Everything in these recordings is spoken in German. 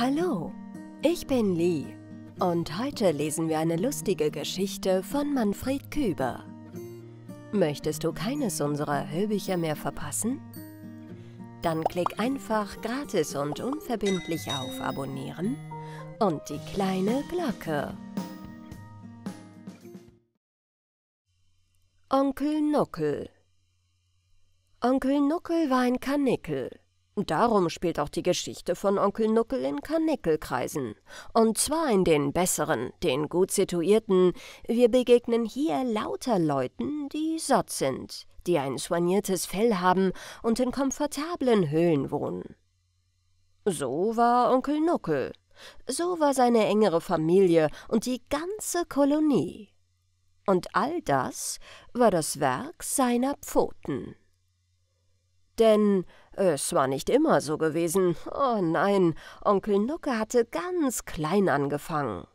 Hallo, ich bin Lee und heute lesen wir eine lustige Geschichte von Manfred Küber. Möchtest du keines unserer Hörbücher mehr verpassen? Dann klick einfach gratis und unverbindlich auf Abonnieren und die kleine Glocke. Onkel Nuckel Onkel Nuckel war ein Kanickel. Darum spielt auch die Geschichte von Onkel Nuckel in Karnickelkreisen. Und zwar in den besseren, den gut situierten. Wir begegnen hier lauter Leuten, die satt sind, die ein soigniertes Fell haben und in komfortablen Höhlen wohnen. So war Onkel Nuckel. So war seine engere Familie und die ganze Kolonie. Und all das war das Werk seiner Pfoten. Denn es war nicht immer so gewesen. Oh nein, Onkel Nucke hatte ganz klein angefangen.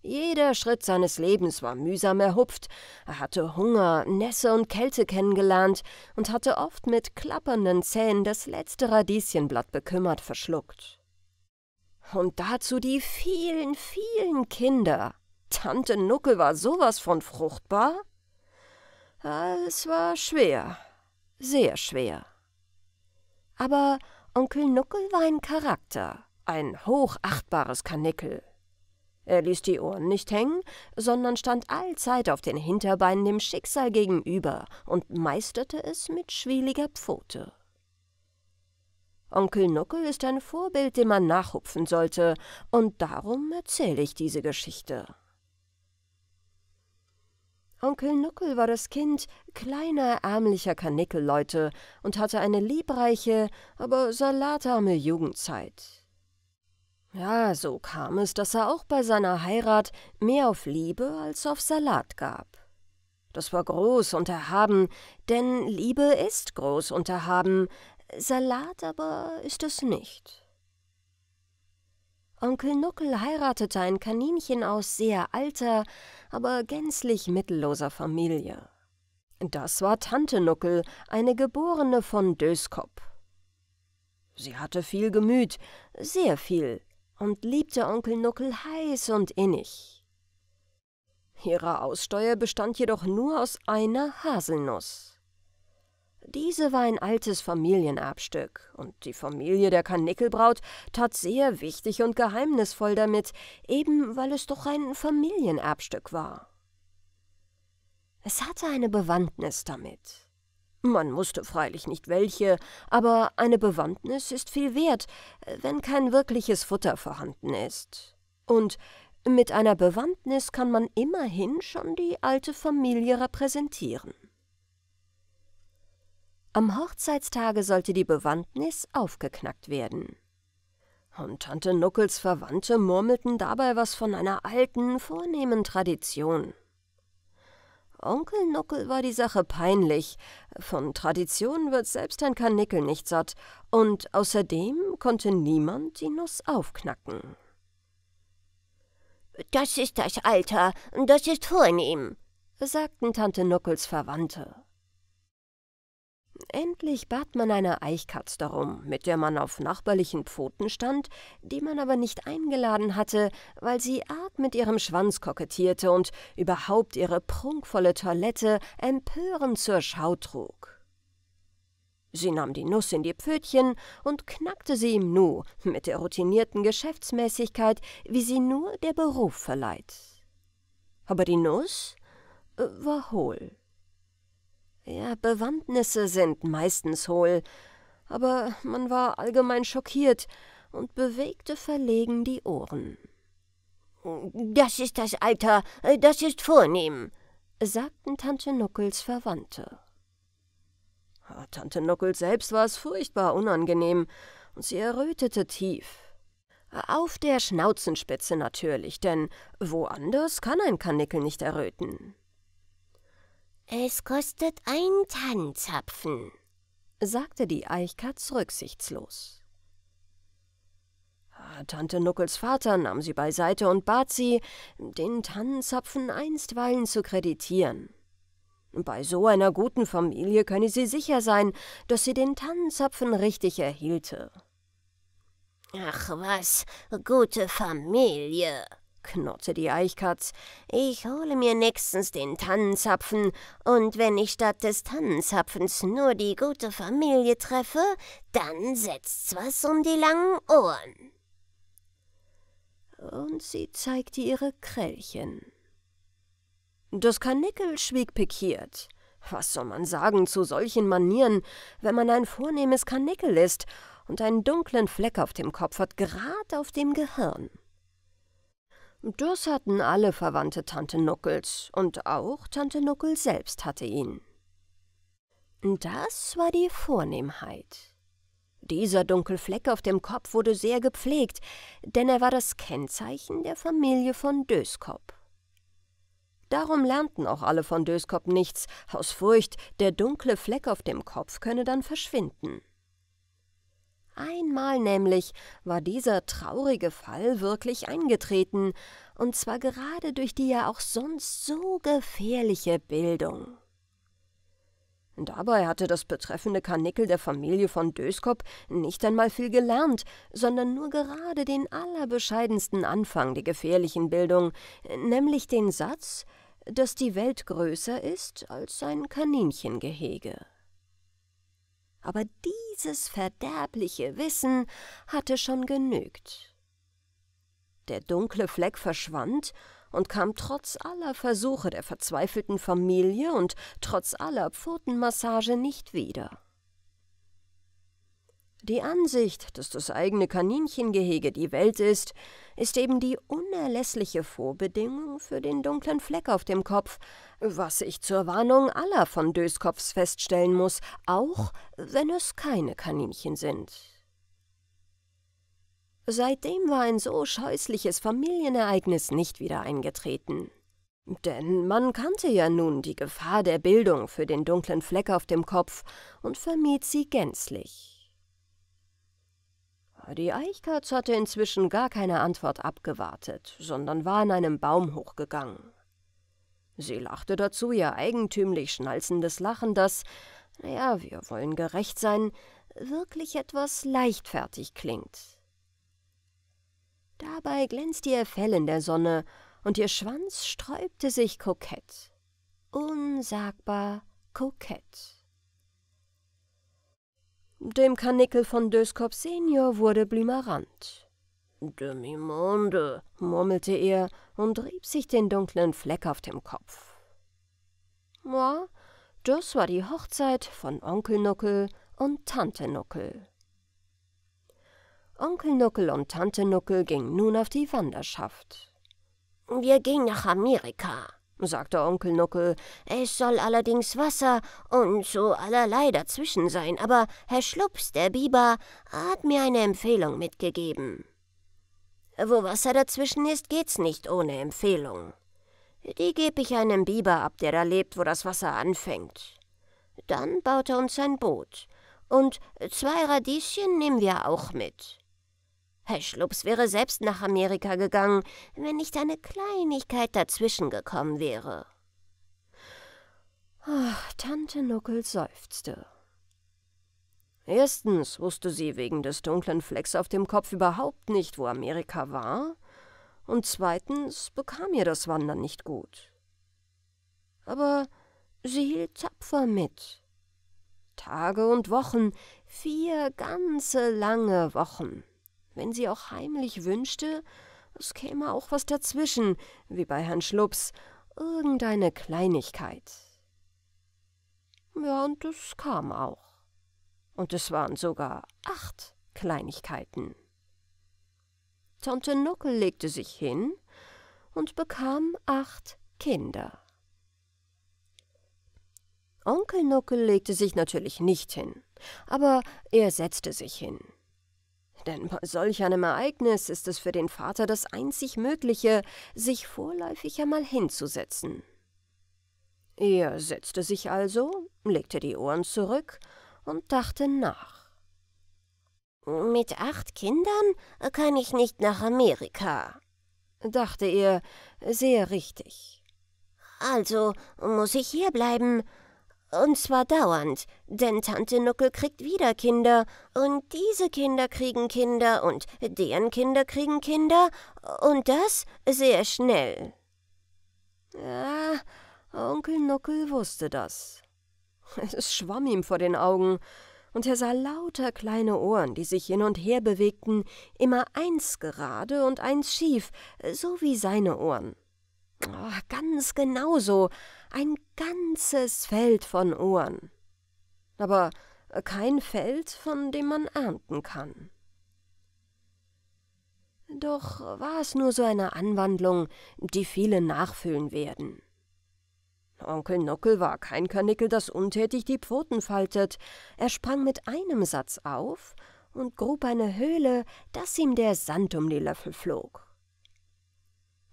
Jeder Schritt seines Lebens war mühsam erhupft. Er hatte Hunger, Nässe und Kälte kennengelernt und hatte oft mit klappernden Zähnen das letzte Radieschenblatt bekümmert verschluckt. Und dazu die vielen, vielen Kinder. Tante Nucke war sowas von fruchtbar. Es war schwer, sehr schwer aber Onkel Nuckel war ein Charakter, ein hochachtbares Kanickel. Er ließ die Ohren nicht hängen, sondern stand allzeit auf den Hinterbeinen dem Schicksal gegenüber und meisterte es mit schwieliger Pfote. Onkel Nuckel ist ein Vorbild, dem man nachhupfen sollte, und darum erzähle ich diese Geschichte. Onkel Nuckel war das Kind kleiner, ärmlicher Karnickelleute und hatte eine liebreiche, aber salatarme Jugendzeit. Ja, so kam es, dass er auch bei seiner Heirat mehr auf Liebe als auf Salat gab. Das war groß und erhaben, denn Liebe ist groß und erhaben, Salat aber ist es nicht. Onkel Nuckel heiratete ein Kaninchen aus sehr alter, aber gänzlich mittelloser Familie. Das war Tante Nuckel, eine Geborene von Döskop. Sie hatte viel Gemüt, sehr viel, und liebte Onkel Nuckel heiß und innig. Ihre Aussteuer bestand jedoch nur aus einer Haselnuss. Diese war ein altes Familienerbstück, und die Familie der Karnickelbraut tat sehr wichtig und geheimnisvoll damit, eben weil es doch ein Familienerbstück war. Es hatte eine Bewandtnis damit. Man musste freilich nicht welche, aber eine Bewandtnis ist viel wert, wenn kein wirkliches Futter vorhanden ist. Und mit einer Bewandtnis kann man immerhin schon die alte Familie repräsentieren. Am Hochzeitstage sollte die Bewandtnis aufgeknackt werden. Und Tante Nuckels Verwandte murmelten dabei was von einer alten, vornehmen Tradition. Onkel Nuckel war die Sache peinlich. Von Tradition wird selbst ein Karnickel nicht satt. Und außerdem konnte niemand die Nuss aufknacken. Das ist das Alter, das ist vornehm, sagten Tante Nuckels Verwandte. Endlich bat man eine Eichkatz darum, mit der man auf nachbarlichen Pfoten stand, die man aber nicht eingeladen hatte, weil sie arg mit ihrem Schwanz kokettierte und überhaupt ihre prunkvolle Toilette empörend zur Schau trug. Sie nahm die Nuss in die Pfötchen und knackte sie im Nu mit der routinierten Geschäftsmäßigkeit, wie sie nur der Beruf verleiht. Aber die Nuss äh, war hohl. Ja, Bewandtnisse sind meistens hohl, aber man war allgemein schockiert und bewegte verlegen die Ohren. Das ist das Alter, das ist vornehm, sagten Tante Nuckels Verwandte. Ah, Tante Nuckels selbst war es furchtbar unangenehm, und sie errötete tief. Auf der Schnauzenspitze natürlich, denn woanders kann ein Karnickel nicht erröten. Es kostet ein Tannzapfen, sagte die Eichkatz rücksichtslos. Ah, Tante Nuckels Vater nahm sie beiseite und bat sie, den Tannenzapfen einstweilen zu kreditieren. Bei so einer guten Familie könne sie sicher sein, dass sie den Tannenzapfen richtig erhielte. Ach was, gute Familie, knurrte die Eichkatz. Ich hole mir nächstens den Tannenzapfen, und wenn ich statt des Tannenzapfens nur die gute Familie treffe, dann setzt's was um die langen Ohren. Und sie zeigte ihre Krellchen. Das Karnickel schwieg pikiert. Was soll man sagen zu solchen Manieren, wenn man ein vornehmes Karnickel ist und einen dunklen Fleck auf dem Kopf hat, gerade auf dem Gehirn? Das hatten alle Verwandte Tante Nuckels und auch Tante Nuckel selbst hatte ihn. Das war die Vornehmheit. Dieser dunkle Fleck auf dem Kopf wurde sehr gepflegt, denn er war das Kennzeichen der Familie von Döskop. Darum lernten auch alle von Döskop nichts, aus Furcht, der dunkle Fleck auf dem Kopf könne dann verschwinden. Einmal nämlich war dieser traurige Fall wirklich eingetreten, und zwar gerade durch die ja auch sonst so gefährliche Bildung. Dabei hatte das betreffende Karnickel der Familie von Döskop nicht einmal viel gelernt, sondern nur gerade den allerbescheidensten Anfang der gefährlichen Bildung, nämlich den Satz, dass die Welt größer ist als ein Kaninchengehege aber dieses verderbliche Wissen hatte schon genügt. Der dunkle Fleck verschwand und kam trotz aller Versuche der verzweifelten Familie und trotz aller Pfotenmassage nicht wieder. Die Ansicht, dass das eigene Kaninchengehege die Welt ist, ist eben die unerlässliche Vorbedingung für den dunklen Fleck auf dem Kopf, was ich zur Warnung aller von Döskopfs feststellen muss, auch wenn es keine Kaninchen sind. Seitdem war ein so scheußliches Familienereignis nicht wieder eingetreten. Denn man kannte ja nun die Gefahr der Bildung für den dunklen Fleck auf dem Kopf und vermied sie gänzlich. Die Eichkatz hatte inzwischen gar keine Antwort abgewartet, sondern war an einem Baum hochgegangen. Sie lachte dazu ihr eigentümlich schnalzendes Lachen, das, naja, wir wollen gerecht sein, wirklich etwas leichtfertig klingt. Dabei glänzte ihr Fell in der Sonne und ihr Schwanz sträubte sich kokett. Unsagbar kokett. Dem Karnickel von Döskop Senior wurde Blümerand. Demimonde, murmelte er und rieb sich den dunklen Fleck auf dem Kopf. Ja, das war die Hochzeit von Onkel Nuckel und Tante Nuckel. Onkel Nuckel und Tante Nuckel gingen nun auf die Wanderschaft. Wir gehen nach Amerika, sagte Onkel Nuckel. Es soll allerdings Wasser und so allerlei dazwischen sein, aber Herr Schlups, der Biber, hat mir eine Empfehlung mitgegeben. Wo Wasser dazwischen ist, geht's nicht ohne Empfehlung. Die geb ich einem Biber ab, der da lebt, wo das Wasser anfängt. Dann baut er uns ein Boot. Und zwei Radieschen nehmen wir auch mit. Herr Schlups wäre selbst nach Amerika gegangen, wenn nicht eine Kleinigkeit dazwischen gekommen wäre. Ach, Tante Nuckel seufzte. Erstens wusste sie wegen des dunklen Flecks auf dem Kopf überhaupt nicht, wo Amerika war, und zweitens bekam ihr das Wandern nicht gut. Aber sie hielt tapfer mit. Tage und Wochen, vier ganze lange Wochen wenn sie auch heimlich wünschte, es käme auch was dazwischen, wie bei Herrn Schlups, irgendeine Kleinigkeit. Ja, und es kam auch. Und es waren sogar acht Kleinigkeiten. Tante Nuckel legte sich hin und bekam acht Kinder. Onkel Nuckel legte sich natürlich nicht hin, aber er setzte sich hin. Denn bei solch einem Ereignis ist es für den Vater das einzig Mögliche, sich vorläufig einmal hinzusetzen. Er setzte sich also, legte die Ohren zurück und dachte nach. Mit acht Kindern kann ich nicht nach Amerika, dachte er sehr richtig. Also muss ich hierbleiben und zwar dauernd, denn Tante Nuckel kriegt wieder Kinder, und diese Kinder kriegen Kinder, und deren Kinder kriegen Kinder, und das sehr schnell. Ja, ah, Onkel Nuckel wusste das. Es schwamm ihm vor den Augen, und er sah lauter kleine Ohren, die sich hin und her bewegten, immer eins gerade und eins schief, so wie seine Ohren. Oh, ganz genau so, ein ganzes Feld von Ohren. Aber äh, kein Feld, von dem man ernten kann. Doch war es nur so eine Anwandlung, die viele nachfüllen werden. Onkel Nockel war kein Karnickel, das untätig die Pfoten faltet. Er sprang mit einem Satz auf und grub eine Höhle, dass ihm der Sand um die Löffel flog.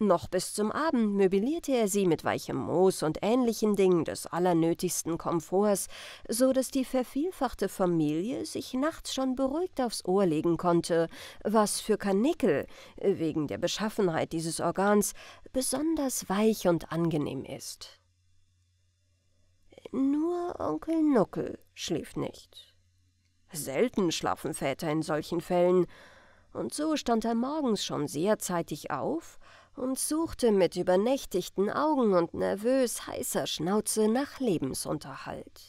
Noch bis zum Abend möblierte er sie mit weichem Moos und ähnlichen Dingen des allernötigsten Komforts, so dass die vervielfachte Familie sich nachts schon beruhigt aufs Ohr legen konnte, was für Karnickel, wegen der Beschaffenheit dieses Organs, besonders weich und angenehm ist. Nur Onkel Nuckel schlief nicht. Selten schlafen Väter in solchen Fällen, und so stand er morgens schon sehr zeitig auf, und suchte mit übernächtigten Augen und nervös heißer Schnauze nach Lebensunterhalt.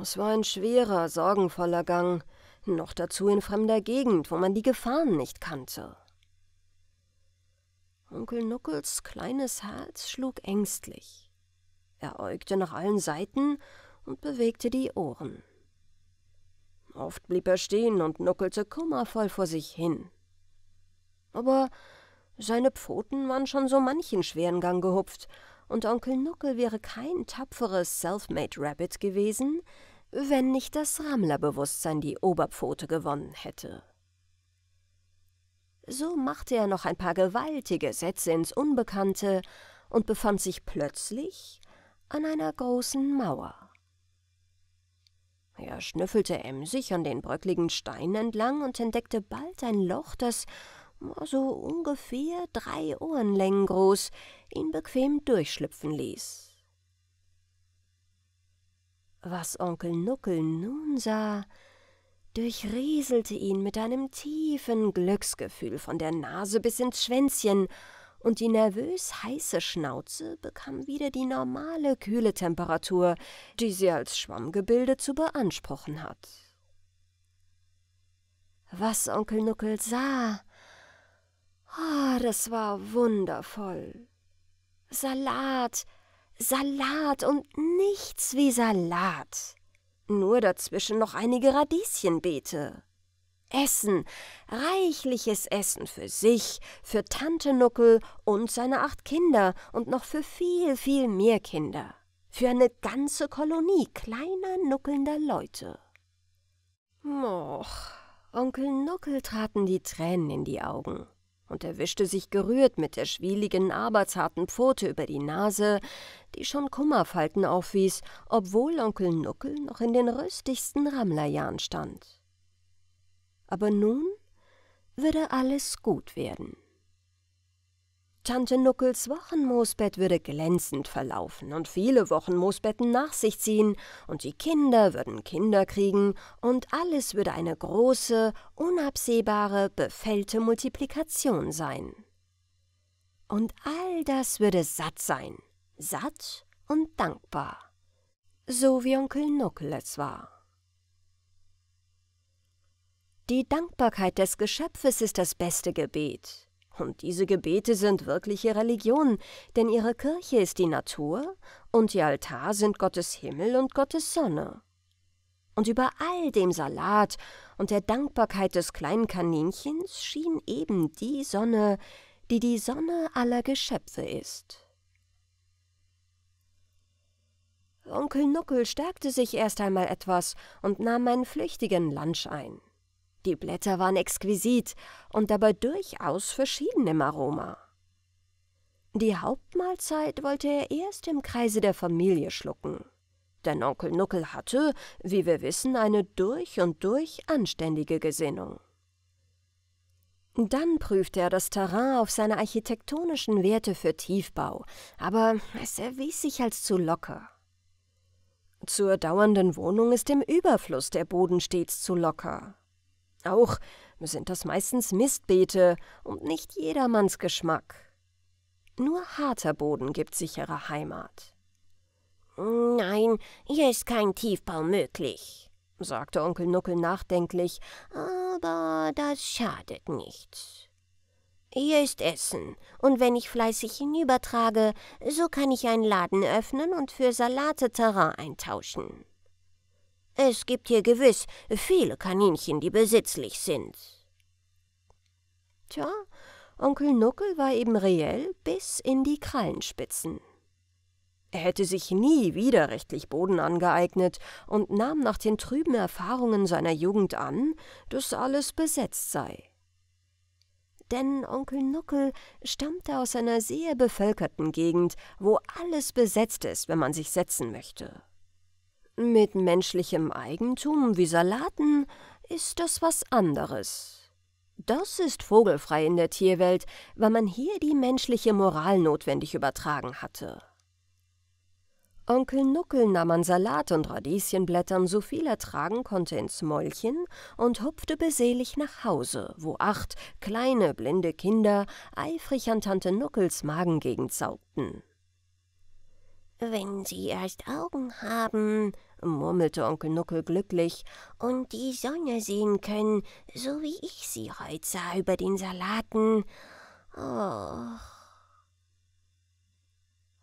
Es war ein schwerer, sorgenvoller Gang, noch dazu in fremder Gegend, wo man die Gefahren nicht kannte. Onkel Nuckels kleines Herz schlug ängstlich. Er äugte nach allen Seiten und bewegte die Ohren. Oft blieb er stehen und nuckelte kummervoll vor sich hin. Aber seine Pfoten waren schon so manchen schweren Gang gehupft, und Onkel Nuckel wäre kein tapferes Selfmade Rabbit gewesen, wenn nicht das Rammlerbewusstsein die Oberpfote gewonnen hätte. So machte er noch ein paar gewaltige Sätze ins Unbekannte und befand sich plötzlich an einer großen Mauer. Er schnüffelte emsig an den bröckligen Steinen entlang und entdeckte bald ein Loch, das so ungefähr drei Ohrenlängen groß, ihn bequem durchschlüpfen ließ. Was Onkel Nuckel nun sah, durchrieselte ihn mit einem tiefen Glücksgefühl von der Nase bis ins Schwänzchen, und die nervös heiße Schnauze bekam wieder die normale kühle Temperatur, die sie als Schwammgebilde zu beanspruchen hat. Was Onkel Nuckel sah, Ah, oh, das war wundervoll. Salat, Salat und nichts wie Salat. Nur dazwischen noch einige Radieschenbeete. Essen, reichliches Essen für sich, für Tante Nuckel und seine acht Kinder und noch für viel, viel mehr Kinder. Für eine ganze Kolonie kleiner, nuckelnder Leute. Och, Onkel Nuckel traten die Tränen in die Augen und er wischte sich gerührt mit der schwieligen, arbeitsharten Pfote über die Nase, die schon Kummerfalten aufwies, obwohl Onkel Nuckel noch in den röstigsten Rammlerjahren stand. Aber nun würde alles gut werden. Tante Nuckels Wochenmoosbett würde glänzend verlaufen und viele Wochenmoosbetten nach sich ziehen, und die Kinder würden Kinder kriegen, und alles würde eine große, unabsehbare, befällte Multiplikation sein. Und all das würde satt sein, satt und dankbar, so wie Onkel Nuckel es war. Die Dankbarkeit des Geschöpfes ist das beste Gebet, und diese Gebete sind wirkliche Religion, denn ihre Kirche ist die Natur und ihr Altar sind Gottes Himmel und Gottes Sonne. Und über all dem Salat und der Dankbarkeit des kleinen Kaninchens schien eben die Sonne, die die Sonne aller Geschöpfe ist. Onkel Nuckel stärkte sich erst einmal etwas und nahm einen flüchtigen Lunch ein. Die Blätter waren exquisit und dabei durchaus verschieden im Aroma. Die Hauptmahlzeit wollte er erst im Kreise der Familie schlucken. Denn Onkel Nuckel hatte, wie wir wissen, eine durch und durch anständige Gesinnung. Dann prüfte er das Terrain auf seine architektonischen Werte für Tiefbau, aber es erwies sich als zu locker. Zur dauernden Wohnung ist im Überfluss der Boden stets zu locker auch sind das meistens Mistbeete und nicht jedermanns Geschmack. Nur harter Boden gibt sichere Heimat. Nein, hier ist kein Tiefbau möglich, sagte Onkel Nuckel nachdenklich, aber das schadet nicht. Hier ist Essen, und wenn ich fleißig hinübertrage, so kann ich einen Laden öffnen und für Salate Terrain eintauschen. Es gibt hier gewiss viele Kaninchen, die besitzlich sind. Tja, Onkel Nuckel war eben reell bis in die Krallenspitzen. Er hätte sich nie widerrechtlich Boden angeeignet und nahm nach den trüben Erfahrungen seiner Jugend an, dass alles besetzt sei. Denn Onkel Nuckel stammte aus einer sehr bevölkerten Gegend, wo alles besetzt ist, wenn man sich setzen möchte. Mit menschlichem Eigentum wie Salaten ist das was anderes. Das ist vogelfrei in der Tierwelt, weil man hier die menschliche Moral notwendig übertragen hatte. Onkel Nuckel nahm an Salat und Radieschenblättern so viel er tragen konnte ins Mäulchen und hupfte beselig nach Hause, wo acht kleine blinde Kinder eifrig an Tante Nuckels Magengegend saugten. »Wenn Sie erst Augen haben«, murmelte Onkel Nuckel glücklich, »und die Sonne sehen können, so wie ich sie heute sah über den Salaten. Och.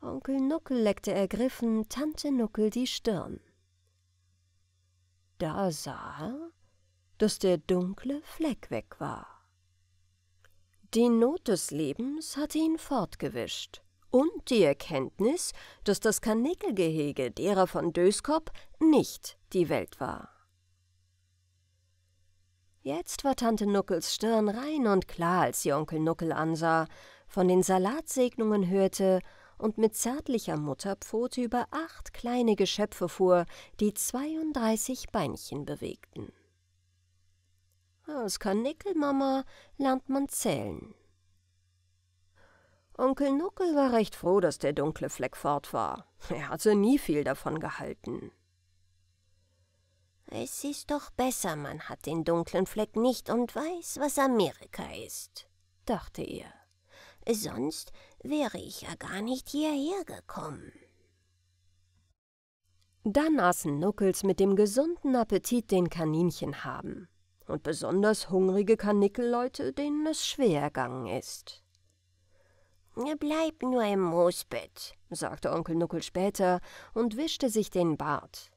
Onkel Nuckel leckte ergriffen Tante Nuckel die Stirn. Da sah er, dass der dunkle Fleck weg war. Die Not des Lebens hatte ihn fortgewischt und die Erkenntnis, dass das Karnickelgehege derer von Döskop nicht die Welt war. Jetzt war Tante Nuckels Stirn rein und klar, als sie Onkel Nuckel ansah, von den Salatsegnungen hörte und mit zärtlicher Mutterpfote über acht kleine Geschöpfe fuhr, die 32 Beinchen bewegten. Aus Karnickelmama lernt man zählen. Onkel Nuckel war recht froh, dass der dunkle Fleck fort war. Er hatte nie viel davon gehalten. Es ist doch besser, man hat den dunklen Fleck nicht und weiß, was Amerika ist, dachte er. Sonst wäre ich ja gar nicht hierher gekommen. Dann aßen Nuckels mit dem gesunden Appetit den Kaninchen haben. Und besonders hungrige Kanickelleute, denen es schwer gegangen ist. Bleib nur im Moosbett, sagte Onkel Nuckel später und wischte sich den Bart.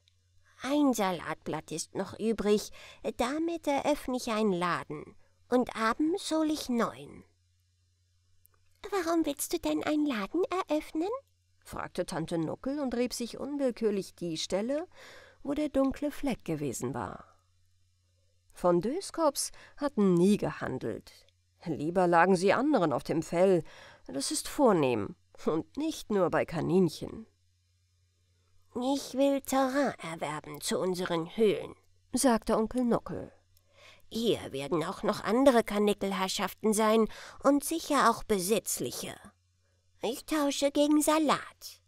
Ein Salatblatt ist noch übrig, damit eröffne ich einen Laden, und abends hol ich neun. Warum willst du denn einen Laden eröffnen? fragte Tante Nuckel und rieb sich unwillkürlich die Stelle, wo der dunkle Fleck gewesen war. Von Döskops hatten nie gehandelt. Lieber lagen sie anderen auf dem Fell, das ist vornehm und nicht nur bei Kaninchen. Ich will Terrain erwerben zu unseren Höhlen, sagte Onkel Nockel. Hier werden auch noch andere Karnickelherrschaften sein und sicher auch besitzliche. Ich tausche gegen Salat.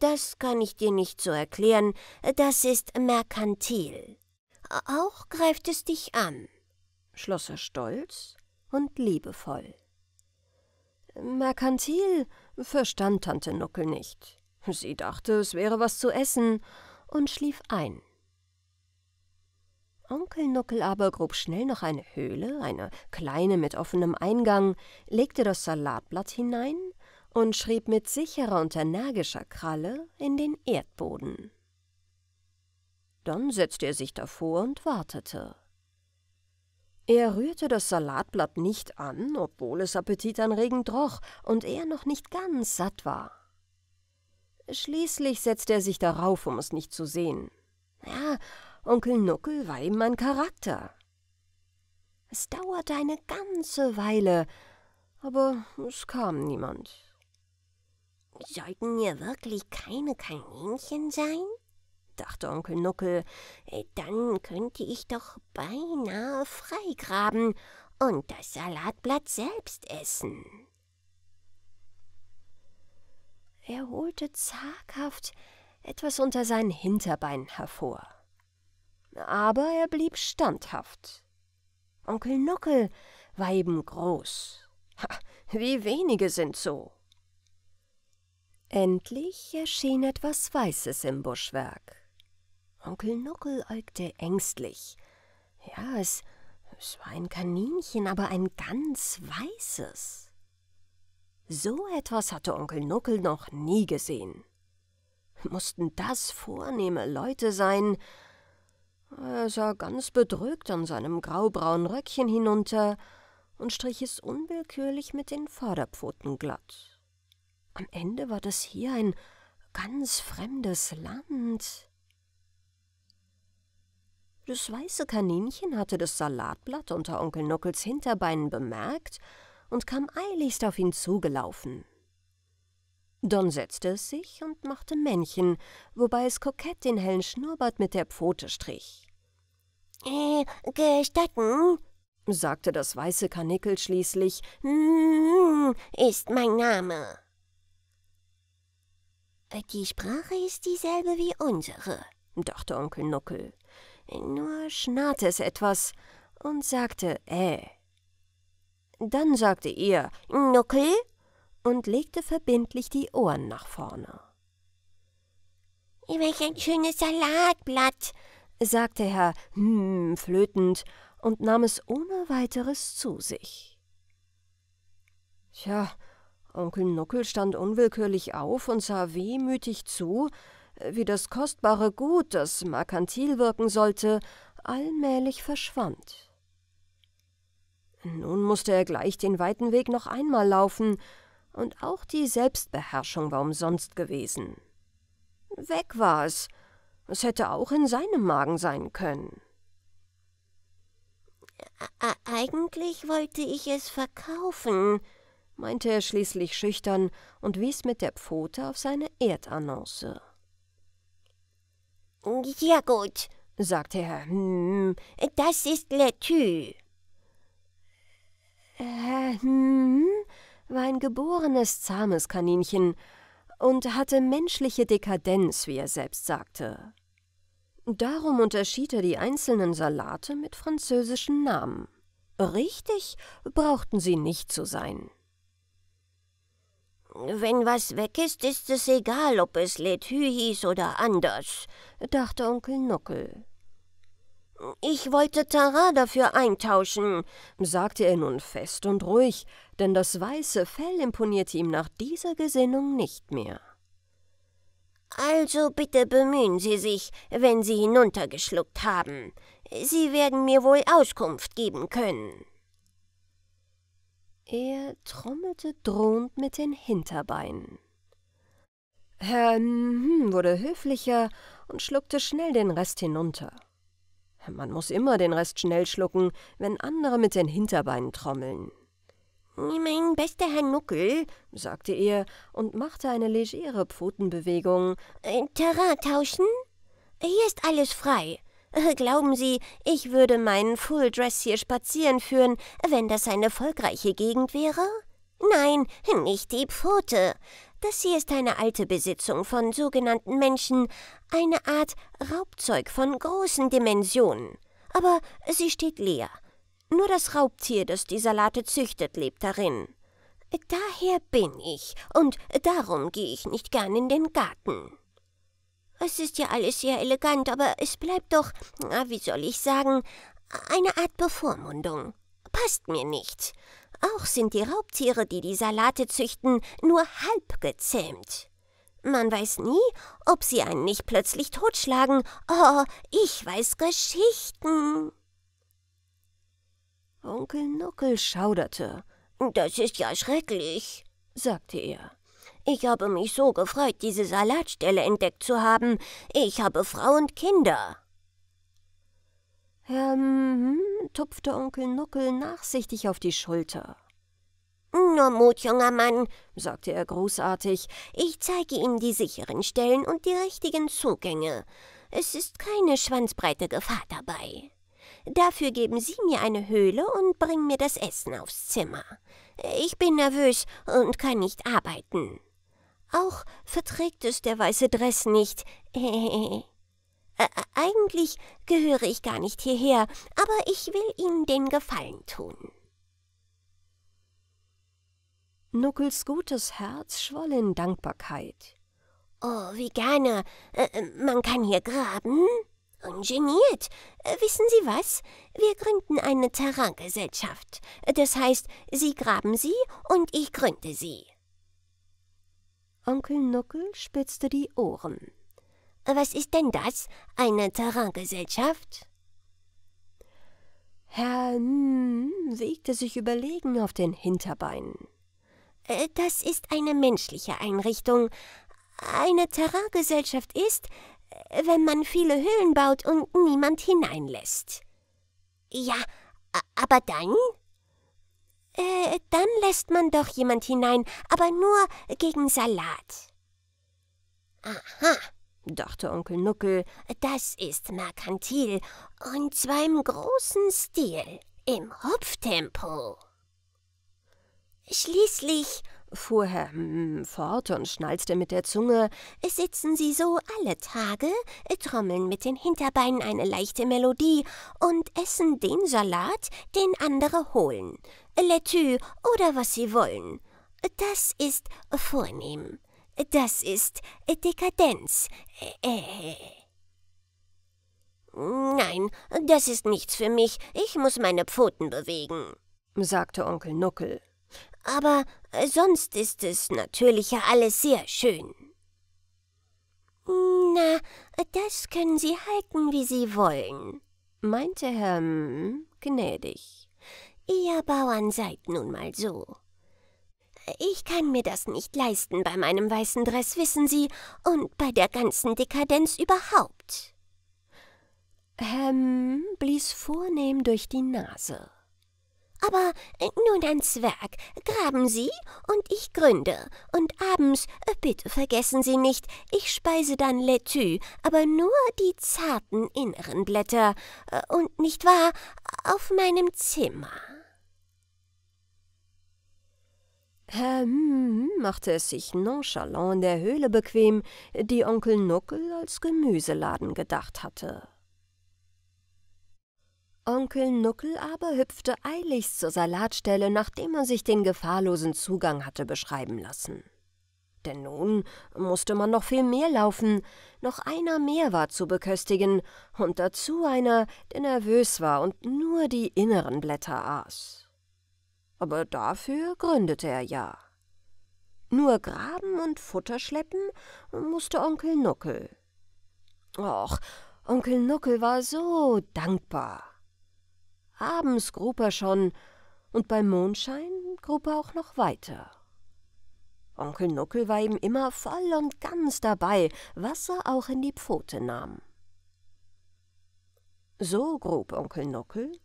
Das kann ich dir nicht so erklären, das ist merkantil. Auch greift es dich an, schloss er stolz und liebevoll. Merkantil verstand Tante Nuckel nicht. Sie dachte, es wäre was zu essen und schlief ein. Onkel Nuckel aber grub schnell noch eine Höhle, eine kleine mit offenem Eingang, legte das Salatblatt hinein und schrieb mit sicherer und energischer Kralle in den Erdboden. Dann setzte er sich davor und wartete. Er rührte das Salatblatt nicht an, obwohl es appetitanregend roch und er noch nicht ganz satt war. Schließlich setzte er sich darauf, um es nicht zu sehen. Ja, Onkel Nuckel war ihm ein Charakter. Es dauerte eine ganze Weile, aber es kam niemand. Sollten wir wirklich keine Kaninchen sein? dachte Onkel Nuckel, äh, dann könnte ich doch beinahe freigraben und das Salatblatt selbst essen. Er holte zaghaft etwas unter seinen Hinterbeinen hervor. Aber er blieb standhaft. Onkel Nuckel war eben groß. Ha, wie wenige sind so. Endlich erschien etwas Weißes im Buschwerk. Onkel Nuckel äugte ängstlich. Ja, es, es war ein Kaninchen, aber ein ganz weißes. So etwas hatte Onkel Nuckel noch nie gesehen. Mussten das vornehme Leute sein? Er sah ganz bedrückt an seinem graubraunen Röckchen hinunter und strich es unwillkürlich mit den Vorderpfoten glatt. Am Ende war das hier ein ganz fremdes Land. Das weiße Kaninchen hatte das Salatblatt unter Onkel Nuckels Hinterbeinen bemerkt und kam eiligst auf ihn zugelaufen. Don setzte es sich und machte Männchen, wobei es kokett den hellen Schnurrbart mit der Pfote strich. Äh, gestatten, sagte das weiße Kanickel schließlich, hm, ist mein Name. Die Sprache ist dieselbe wie unsere, dachte Onkel Nuckel. Nur schnarrte es etwas und sagte äh. Dann sagte er okay und legte verbindlich die Ohren nach vorne. Welch ein schönes Salatblatt, sagte Herr hm flötend und nahm es ohne weiteres zu sich. Tja, Onkel Nuckel stand unwillkürlich auf und sah wehmütig zu, wie das kostbare Gut, das markantil wirken sollte, allmählich verschwand. Nun musste er gleich den weiten Weg noch einmal laufen, und auch die Selbstbeherrschung war umsonst gewesen. Weg war es, es hätte auch in seinem Magen sein können. Eigentlich wollte ich es verkaufen, meinte er schließlich schüchtern und wies mit der Pfote auf seine Erdannonce. Ja gut, sagte er. Hm, hm, das ist Letü. Äh, hm, war ein geborenes zahmes Kaninchen und hatte menschliche Dekadenz, wie er selbst sagte. Darum unterschied er die einzelnen Salate mit französischen Namen. Richtig brauchten sie nicht zu sein. Wenn was weg ist, ist es egal, ob es Letü hieß oder anders, dachte Onkel Nockel. Ich wollte Tara dafür eintauschen, sagte er nun fest und ruhig, denn das weiße Fell imponierte ihm nach dieser Gesinnung nicht mehr. Also bitte bemühen Sie sich, wenn Sie hinuntergeschluckt haben. Sie werden mir wohl Auskunft geben können. Er trommelte drohend mit den Hinterbeinen. Herr hm, wurde höflicher und schluckte schnell den Rest hinunter. Man muss immer den Rest schnell schlucken, wenn andere mit den Hinterbeinen trommeln. Mein bester Herr Nuckel, sagte er und machte eine legere Pfotenbewegung. Äh, Terrain tauschen? Hier ist alles frei. Äh, glauben Sie, ich würde meinen Full Dress hier spazieren führen, wenn das eine erfolgreiche Gegend wäre? Nein, nicht die Pfote. Das hier ist eine alte Besitzung von sogenannten Menschen, eine Art Raubzeug von großen Dimensionen. Aber sie steht leer. Nur das Raubtier, das die Salate züchtet, lebt darin. Daher bin ich, und darum gehe ich nicht gern in den Garten. Es ist ja alles sehr elegant, aber es bleibt doch, wie soll ich sagen, eine Art Bevormundung. Passt mir nicht. Auch sind die Raubtiere, die die Salate züchten, nur halb gezähmt. Man weiß nie, ob sie einen nicht plötzlich totschlagen. Oh, ich weiß Geschichten. Onkel Nuckel schauderte. Das ist ja schrecklich, sagte er. Ich habe mich so gefreut, diese Salatstelle entdeckt zu haben. Ich habe Frau und Kinder. Ähm, hm, tupfte Onkel Nuckel nachsichtig auf die Schulter. Nur Mut, junger Mann, sagte er großartig. Ich zeige Ihnen die sicheren Stellen und die richtigen Zugänge. Es ist keine schwanzbreite Gefahr dabei. Dafür geben Sie mir eine Höhle und bringen mir das Essen aufs Zimmer. Ich bin nervös und kann nicht arbeiten. Auch verträgt es der weiße Dress nicht. Äh, äh, äh, eigentlich gehöre ich gar nicht hierher, aber ich will Ihnen den Gefallen tun. Nuckels gutes Herz schwoll in Dankbarkeit. Oh, wie gerne. Äh, äh, man kann hier graben. Ungeniert. Äh, wissen Sie was? Wir gründen eine Terraingesellschaft. Das heißt, Sie graben sie und ich gründe sie. Onkel Nuckel spitzte die Ohren. Was ist denn das? Eine Terraingesellschaft? Herr N hm wiegte sich überlegen auf den Hinterbeinen. Äh, das ist eine menschliche Einrichtung. Eine Terraingesellschaft ist, äh, wenn man viele Höhlen baut und niemand hineinlässt. Ja, aber dann? Äh, dann lässt man doch jemand hinein, aber nur gegen Salat. Aha, dachte Onkel Nuckel, das ist merkantil, und zwar im großen Stil, im Hopftempo. Schließlich fuhr Herr hm, fort und schnalzte mit der Zunge, sitzen Sie so alle Tage, äh, trommeln mit den Hinterbeinen eine leichte Melodie und essen den Salat, den andere holen, Laitue oder was Sie wollen. Das ist vornehm. Das ist Dekadenz. Äh, äh. Nein, das ist nichts für mich. Ich muss meine Pfoten bewegen, sagte Onkel Nuckel. Aber äh, sonst ist es natürlich ja alles sehr schön. Na, das können Sie halten, wie Sie wollen, meinte Herr M. gnädig. Ihr Bauern seid nun mal so. Ich kann mir das nicht leisten bei meinem weißen Dress, wissen Sie, und bei der ganzen Dekadenz überhaupt. Hem blies vornehm durch die Nase. Aber äh, nun ans Werk. Graben Sie und ich gründe. Und abends, äh, bitte vergessen Sie nicht, ich speise dann Laitue, aber nur die zarten inneren Blätter. Äh, und nicht wahr, auf meinem Zimmer. hm, machte es sich nonchalant in der Höhle bequem, die Onkel Nuckel als Gemüseladen gedacht hatte. Onkel Nuckel aber hüpfte eiligst zur Salatstelle, nachdem er sich den gefahrlosen Zugang hatte beschreiben lassen. Denn nun musste man noch viel mehr laufen, noch einer mehr war zu beköstigen und dazu einer, der nervös war und nur die inneren Blätter aß. Aber dafür gründete er ja. Nur graben und Futter schleppen musste Onkel Nuckel. Och, Onkel Nuckel war so dankbar. Abends grub er schon, und beim Mondschein grub er auch noch weiter. Onkel Nuckel war ihm immer voll und ganz dabei, was er auch in die Pfote nahm. So grub Onkel Nuckel,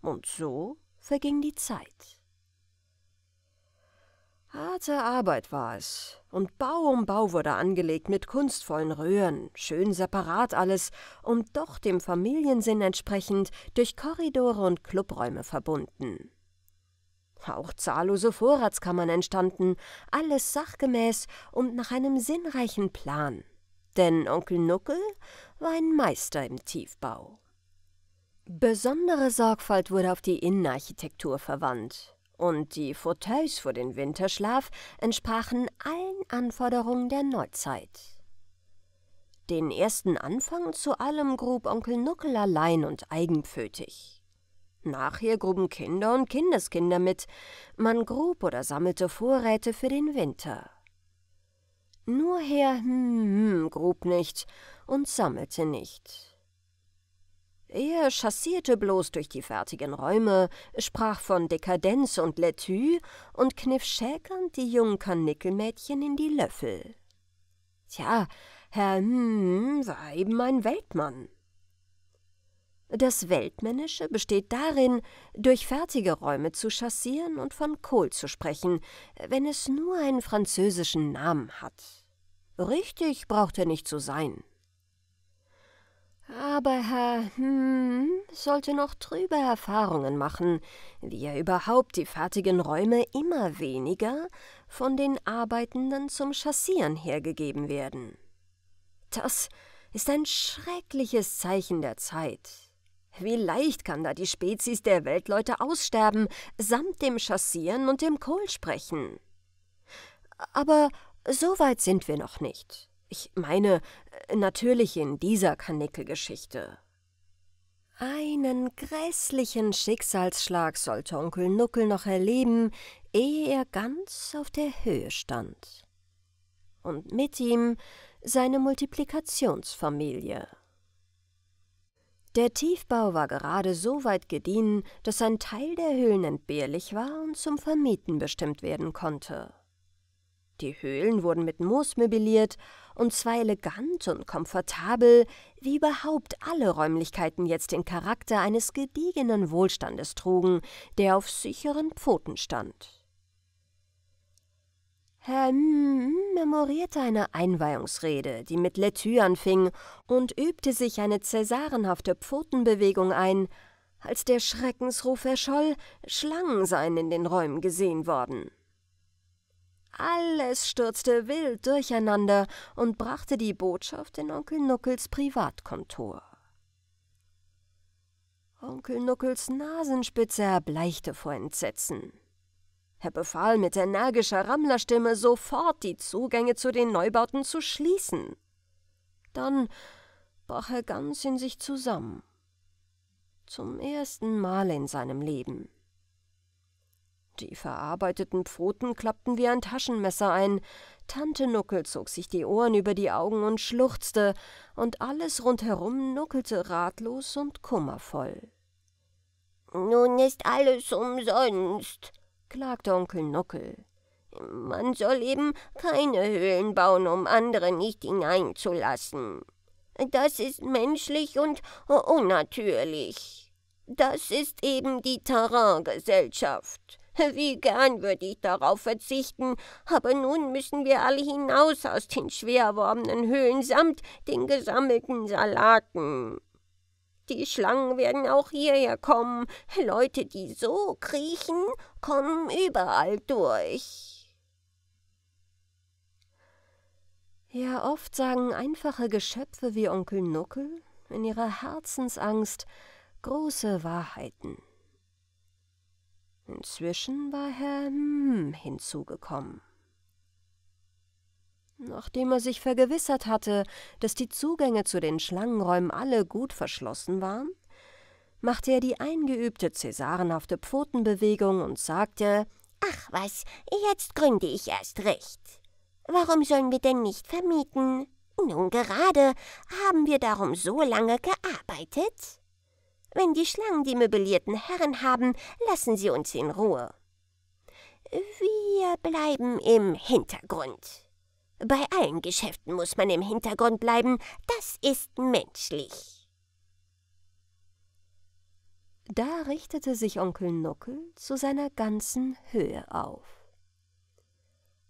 und so verging die Zeit. Harte Arbeit war es. Und Bau um Bau wurde angelegt mit kunstvollen Röhren, schön separat alles und doch dem Familiensinn entsprechend durch Korridore und Clubräume verbunden. Auch zahllose Vorratskammern entstanden, alles sachgemäß und nach einem sinnreichen Plan. Denn Onkel Nuckel war ein Meister im Tiefbau. Besondere Sorgfalt wurde auf die Innenarchitektur verwandt und die Fauteuils für den Winterschlaf entsprachen allen Anforderungen der Neuzeit. Den ersten Anfang zu allem grub Onkel Nuckel allein und eigenpfötig. Nachher gruben Kinder und Kindeskinder mit, man grub oder sammelte Vorräte für den Winter. Nur Herr hm, hm, hm grub nicht und sammelte nicht. Er chassierte bloß durch die fertigen Räume, sprach von Dekadenz und Laitue und kniff schäkernd die jungen Karnickelmädchen in die Löffel. Tja, Herr hm, war eben ein Weltmann. Das Weltmännische besteht darin, durch fertige Räume zu chassieren und von Kohl zu sprechen, wenn es nur einen französischen Namen hat. Richtig braucht er nicht zu sein. Aber Herr hm, sollte noch trübe Erfahrungen machen, wie er überhaupt die fertigen Räume immer weniger von den Arbeitenden zum Chassieren hergegeben werden. Das ist ein schreckliches Zeichen der Zeit. Wie leicht kann da die Spezies der Weltleute aussterben, samt dem Chassieren und dem Kohlsprechen. Aber so weit sind wir noch nicht. Ich meine, äh, natürlich in dieser Kanickelgeschichte. Einen grässlichen Schicksalsschlag sollte Onkel Nuckel noch erleben, ehe er ganz auf der Höhe stand. Und mit ihm seine Multiplikationsfamilie. Der Tiefbau war gerade so weit gediehen, dass ein Teil der Höhlen entbehrlich war und zum Vermieten bestimmt werden konnte. Die Höhlen wurden mit Moos möbliert, und zwar elegant und komfortabel, wie überhaupt alle Räumlichkeiten jetzt den Charakter eines gediegenen Wohlstandes trugen, der auf sicheren Pfoten stand. Herr M. memorierte eine Einweihungsrede, die mit Letü anfing, und übte sich eine zäsarenhafte Pfotenbewegung ein, als der Schreckensruf erscholl, Schlangen seien in den Räumen gesehen worden. Alles stürzte wild durcheinander und brachte die Botschaft in Onkel Nuckels Privatkontor. Onkel Nuckels Nasenspitze erbleichte vor Entsetzen. Er befahl mit energischer Rammlerstimme, sofort die Zugänge zu den Neubauten zu schließen. Dann brach er ganz in sich zusammen. Zum ersten Mal in seinem Leben. Die verarbeiteten Pfoten klappten wie ein Taschenmesser ein. Tante Nuckel zog sich die Ohren über die Augen und schluchzte, und alles rundherum nuckelte ratlos und kummervoll. Nun ist alles umsonst, klagte Onkel Nuckel. Man soll eben keine Höhlen bauen, um andere nicht hineinzulassen. Das ist menschlich und unnatürlich. Das ist eben die gesellschaft Wie gern würde ich darauf verzichten, aber nun müssen wir alle hinaus aus den schwer erworbenen Höhlen samt den gesammelten Salaten. Die Schlangen werden auch hierher kommen. Leute, die so kriechen, kommen überall durch. Ja, oft sagen einfache Geschöpfe wie Onkel Nuckel in ihrer Herzensangst große Wahrheiten. Inzwischen war Herr M. hinzugekommen. Nachdem er sich vergewissert hatte, dass die Zugänge zu den Schlangenräumen alle gut verschlossen waren, machte er die eingeübte cäsarenhafte Pfotenbewegung und sagte, »Ach was, jetzt gründe ich erst recht. Warum sollen wir denn nicht vermieten? Nun gerade haben wir darum so lange gearbeitet.« wenn die Schlangen die möblierten Herren haben, lassen sie uns in Ruhe. Wir bleiben im Hintergrund. Bei allen Geschäften muss man im Hintergrund bleiben, das ist menschlich. Da richtete sich Onkel Nuckel zu seiner ganzen Höhe auf.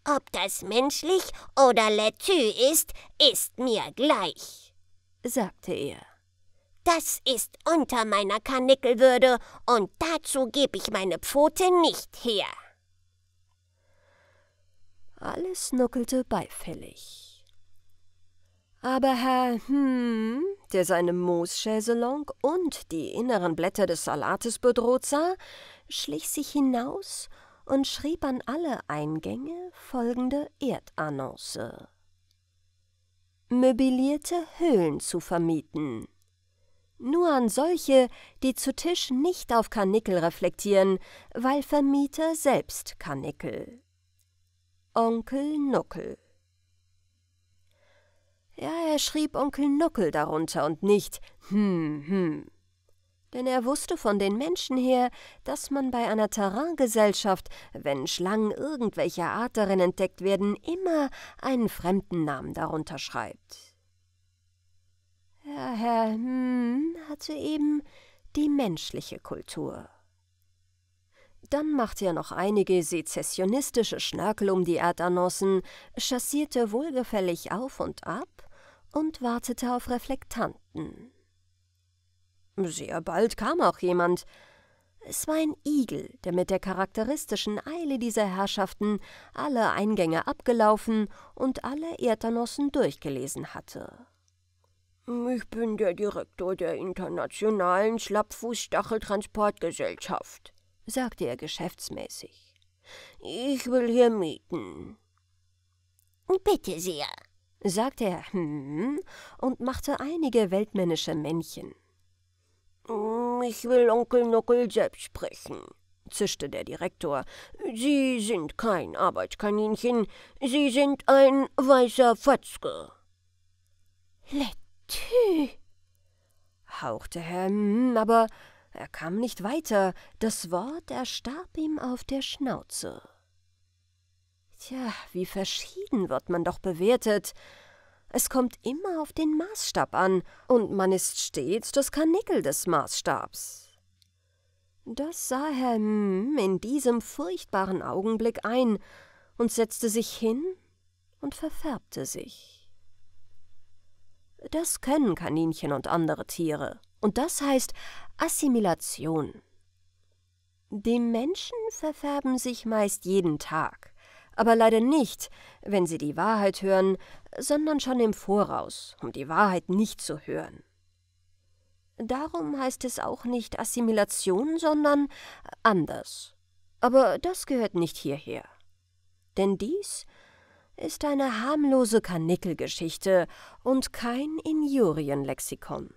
Ob das menschlich oder Letü ist, ist mir gleich, sagte er. Das ist unter meiner Karnickelwürde, und dazu geb ich meine Pfote nicht her. Alles nuckelte beifällig. Aber Herr Hm, der seine Moosschäselong und die inneren Blätter des Salates bedroht sah, schlich sich hinaus und schrieb an alle Eingänge folgende Erdannonce. Möblierte Höhlen zu vermieten – nur an solche, die zu Tisch nicht auf Karnickel reflektieren, weil Vermieter selbst Karnickel. Onkel Nuckel. Ja, er schrieb Onkel Nuckel darunter und nicht hm, hm. Denn er wusste von den Menschen her, dass man bei einer Terraingesellschaft, wenn Schlangen irgendwelcher Art darin entdeckt werden, immer einen fremden Namen darunter schreibt. Herr, Herr hm, hatte eben die menschliche Kultur. Dann machte er noch einige sezessionistische Schnörkel um die Erdanossen, chassierte wohlgefällig auf und ab und wartete auf Reflektanten. Sehr bald kam auch jemand. Es war ein Igel, der mit der charakteristischen Eile dieser Herrschaften alle Eingänge abgelaufen und alle Erdanossen durchgelesen hatte. Ich bin der Direktor der Internationalen Schlappfußstacheltransportgesellschaft, sagte er geschäftsmäßig. Ich will hier mieten. Bitte sehr, sagte er hm und machte einige weltmännische Männchen. Hm, ich will Onkel Nuckel selbst sprechen, zischte der Direktor. Sie sind kein Arbeitskaninchen, Sie sind ein weißer Fatzke. Let Tü, hauchte er, aber er kam nicht weiter, das Wort erstarb ihm auf der Schnauze. Tja, wie verschieden wird man doch bewertet. Es kommt immer auf den Maßstab an, und man ist stets das Karnickel des Maßstabs. Das sah Herr M. in diesem furchtbaren Augenblick ein und setzte sich hin und verfärbte sich. Das können Kaninchen und andere Tiere. Und das heißt Assimilation. Die Menschen verfärben sich meist jeden Tag, aber leider nicht, wenn sie die Wahrheit hören, sondern schon im Voraus, um die Wahrheit nicht zu hören. Darum heißt es auch nicht Assimilation, sondern anders. Aber das gehört nicht hierher. Denn dies ist ist eine harmlose Karnickelgeschichte und kein Injurienlexikon.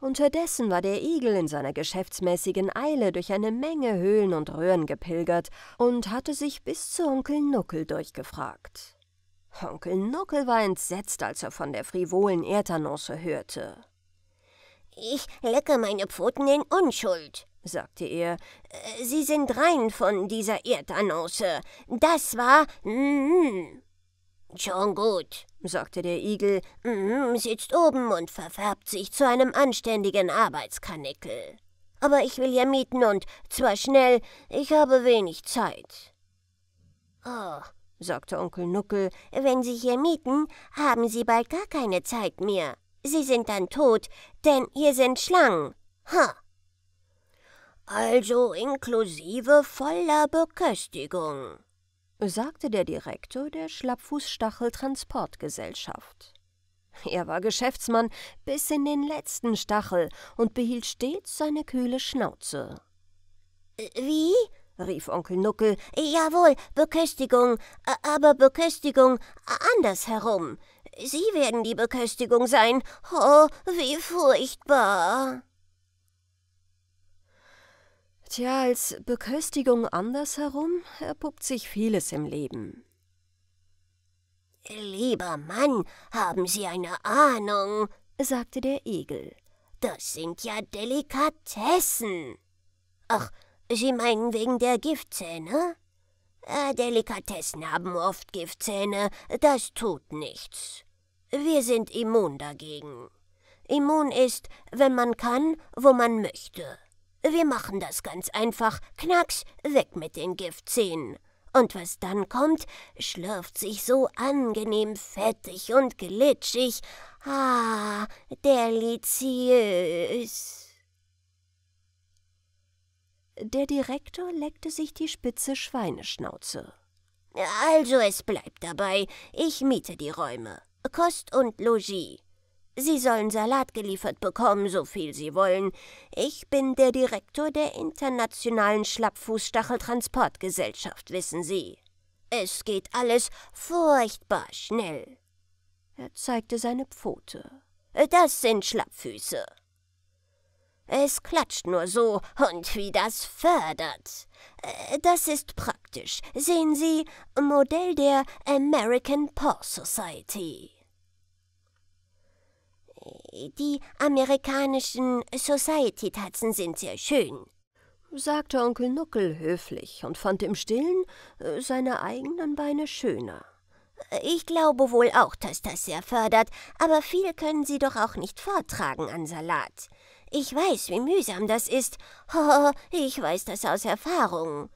Unterdessen war der Igel in seiner geschäftsmäßigen Eile durch eine Menge Höhlen und Röhren gepilgert und hatte sich bis zu Onkel Nuckel durchgefragt. Onkel Nuckel war entsetzt, als er von der frivolen Erdannonce hörte. Ich lecke meine Pfoten in Unschuld, sagte er, äh, Sie sind rein von dieser Erdannonce. Das war. Mm, schon gut, sagte der Igel, mm, sitzt oben und verfärbt sich zu einem anständigen Arbeitskanickel. Aber ich will ja mieten und zwar schnell, ich habe wenig Zeit. Oh, sagte Onkel Nuckel, wenn Sie hier mieten, haben Sie bald gar keine Zeit mehr. Sie sind dann tot, denn hier sind Schlangen. Ha! Also inklusive voller Beköstigung, sagte der Direktor der Schlappfußstachel-Transportgesellschaft. Er war Geschäftsmann bis in den letzten Stachel und behielt stets seine kühle Schnauze. Wie? rief Onkel Nuckel. Jawohl, Beköstigung, aber Beköstigung andersherum. Sie werden die Beköstigung sein. Oh, wie furchtbar. Tja, als Beköstigung andersherum erpuppt sich vieles im Leben. Lieber Mann, haben Sie eine Ahnung, sagte der Igel. Das sind ja Delikatessen. Ach, Sie meinen wegen der Giftzähne? Äh, Delikatessen haben oft Giftzähne, das tut nichts. Wir sind immun dagegen. Immun ist, wenn man kann, wo man möchte. Wir machen das ganz einfach. Knacks, weg mit den Giftzähnen. Und was dann kommt, schlürft sich so angenehm fettig und glitschig. Ah, deliziös. Der Direktor leckte sich die spitze Schweineschnauze. Also es bleibt dabei. Ich miete die Räume. Kost und Logis. Sie sollen Salat geliefert bekommen, so viel Sie wollen. Ich bin der Direktor der Internationalen Schlappfußstacheltransportgesellschaft, wissen Sie. Es geht alles furchtbar schnell. Er zeigte seine Pfote. Das sind Schlappfüße. Es klatscht nur so, und wie das fördert. Äh, das ist praktisch. Sehen Sie, Modell der American Paw Society. Die amerikanischen Society-Tatzen sind sehr schön, sagte Onkel Nuckel höflich und fand im Stillen äh, seine eigenen Beine schöner. Ich glaube wohl auch, dass das sehr fördert, aber viel können Sie doch auch nicht vortragen an Salat. Ich weiß, wie mühsam das ist. Oh, ich weiß das aus Erfahrung.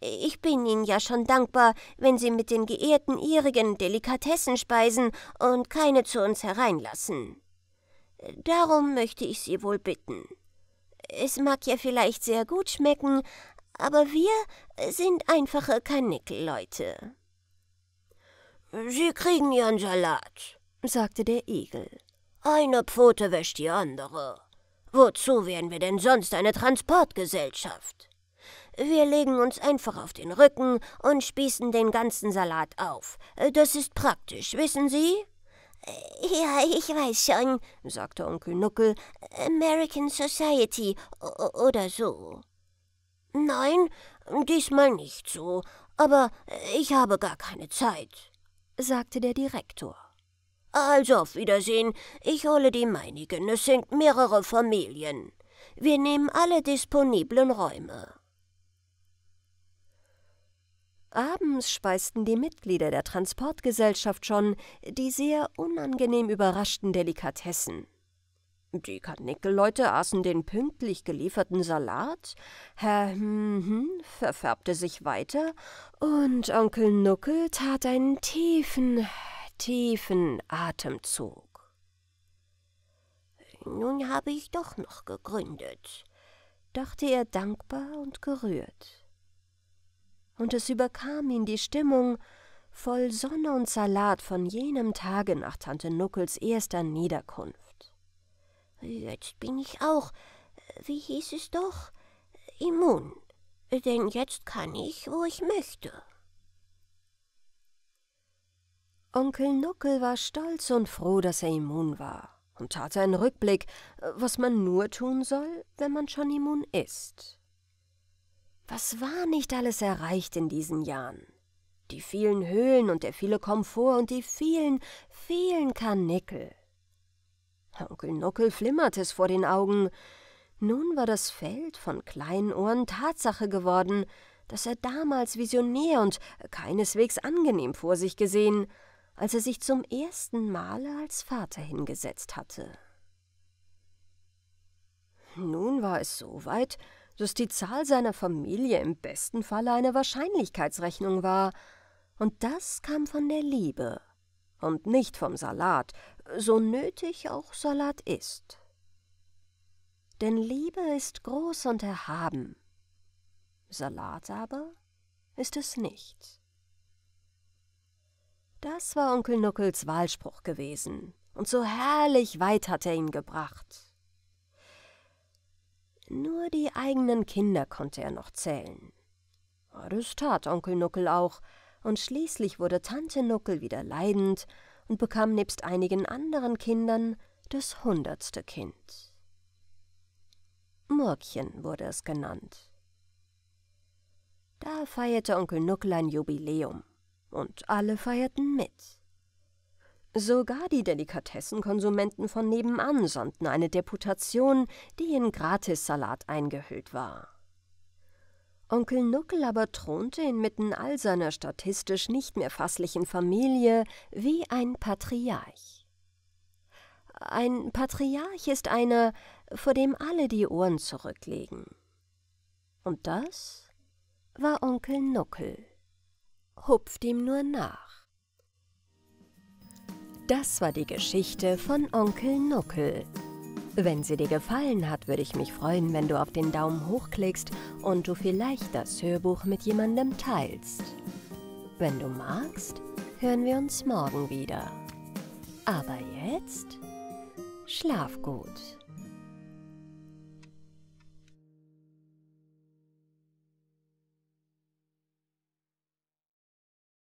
Ich bin Ihnen ja schon dankbar, wenn Sie mit den geehrten ihrigen Delikatessen speisen und keine zu uns hereinlassen. Darum möchte ich Sie wohl bitten. Es mag ja vielleicht sehr gut schmecken, aber wir sind einfache Kanickelleute. Sie kriegen Ihren Salat, sagte der Igel. Eine Pfote wäscht die andere. Wozu wären wir denn sonst eine Transportgesellschaft? Wir legen uns einfach auf den Rücken und spießen den ganzen Salat auf. Das ist praktisch, wissen Sie? Ja, ich weiß schon, sagte Onkel Nuckel. American Society oder so. Nein, diesmal nicht so, aber ich habe gar keine Zeit, sagte der Direktor. Also auf Wiedersehen, ich hole die meinigen, es sind mehrere Familien. Wir nehmen alle disponiblen Räume. Abends speisten die Mitglieder der Transportgesellschaft schon die sehr unangenehm überraschten Delikatessen. Die Karnickelleute aßen den pünktlich gelieferten Salat, Herr hm, hm verfärbte sich weiter und Onkel Nuckel tat einen tiefen, tiefen Atemzug. Nun habe ich doch noch gegründet, dachte er dankbar und gerührt und es überkam ihn die Stimmung voll Sonne und Salat von jenem Tage nach Tante Nuckels erster Niederkunft. Jetzt bin ich auch, wie hieß es doch, immun, denn jetzt kann ich, wo ich möchte. Onkel Nuckel war stolz und froh, dass er immun war und tat einen Rückblick, was man nur tun soll, wenn man schon immun ist. Was war nicht alles erreicht in diesen Jahren? Die vielen Höhlen und der viele Komfort und die vielen, vielen Karnickel. Onkel Nuckel flimmerte es vor den Augen. Nun war das Feld von kleinen Ohren Tatsache geworden, das er damals visionär und keineswegs angenehm vor sich gesehen, als er sich zum ersten Male als Vater hingesetzt hatte. Nun war es soweit, dass die Zahl seiner Familie im besten Falle eine Wahrscheinlichkeitsrechnung war, und das kam von der Liebe und nicht vom Salat, so nötig auch Salat ist. Denn Liebe ist groß und erhaben, Salat aber ist es nicht. Das war Onkel Nuckels Wahlspruch gewesen, und so herrlich weit hat er ihn gebracht. Nur die eigenen Kinder konnte er noch zählen. Das tat Onkel Nuckel auch, und schließlich wurde Tante Nuckel wieder leidend und bekam nebst einigen anderen Kindern das hundertste Kind. Murkchen wurde es genannt. Da feierte Onkel Nuckel ein Jubiläum, und alle feierten mit. Sogar die Delikatessenkonsumenten von nebenan sandten eine Deputation, die in Gratissalat eingehüllt war. Onkel Nuckel aber thronte inmitten all seiner statistisch nicht mehr fasslichen Familie wie ein Patriarch. Ein Patriarch ist einer, vor dem alle die Ohren zurücklegen. Und das war Onkel Nuckel. Hupft ihm nur nach. Das war die Geschichte von Onkel Nuckel. Wenn sie dir gefallen hat, würde ich mich freuen, wenn du auf den Daumen hoch klickst und du vielleicht das Hörbuch mit jemandem teilst. Wenn du magst, hören wir uns morgen wieder. Aber jetzt schlaf gut.